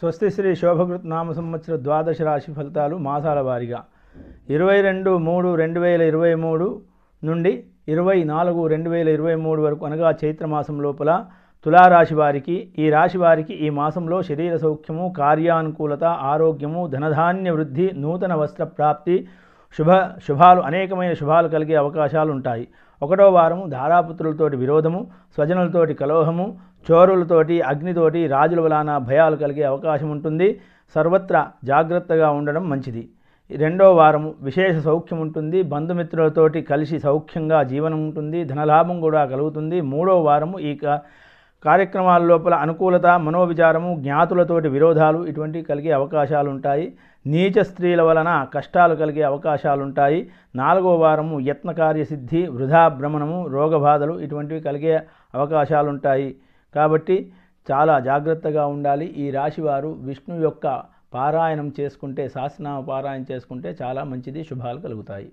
స్వస్తి శ్రీ శోభకృత్ నామ సంవత్సర ద్వాదశ రాశి ఫలితాలు మాసాల వారీగా ఇరవై రెండు మూడు రెండు వేల ఇరవై మూడు నుండి ఇరవై నాలుగు రెండు వేల ఇరవై మూడు వరకు అనగా చైత్రమాసం లోపల తులారాశి వారికి ఈ రాశి వారికి ఈ మాసంలో శరీర సౌఖ్యము కార్యానుకూలత ఆరోగ్యము ధనధాన్య వృద్ధి నూతన వస్త్ర ప్రాప్తి శుభ శుభాలు అనేకమైన శుభాలు కలిగే అవకాశాలు ఉంటాయి ఒకటో వారము ధారాపుత్రులతోటి విరోధము స్వజనులతోటి కలోహము చోరులతోటి అగ్నితోటి రాజుల వలన భయాలు కలిగే అవకాశం ఉంటుంది సర్వత్రా జాగ్రత్తగా ఉండడం మంచిది రెండో వారము విశేష సౌఖ్యం ఉంటుంది బంధుమిత్రులతోటి కలిసి సౌఖ్యంగా జీవనం ఉంటుంది ధనలాభం కూడా కలుగుతుంది మూడో వారము ఈ కార్యక్రమాల లోపల అనుకూలత మనోవిచారము జ్ఞాతులతోటి విరోధాలు ఇటువంటివి కలిగే అవకాశాలు ఉంటాయి నీచ స్త్రీల వలన కష్టాలు కలిగే అవకాశాలు ఉంటాయి నాలుగో వారము యత్నకార్యసిద్ధి వృధా భ్రమణము రోగబాధలు ఇటువంటివి కలిగే అవకాశాలు ఉంటాయి కాబట్టి చాలా జాగ్రత్తగా ఉండాలి ఈ రాశివారు విష్ణు యొక్క పారాయణం చేసుకుంటే శాసనామ పారాయణం చేసుకుంటే చాలా మంచిది శుభాలు కలుగుతాయి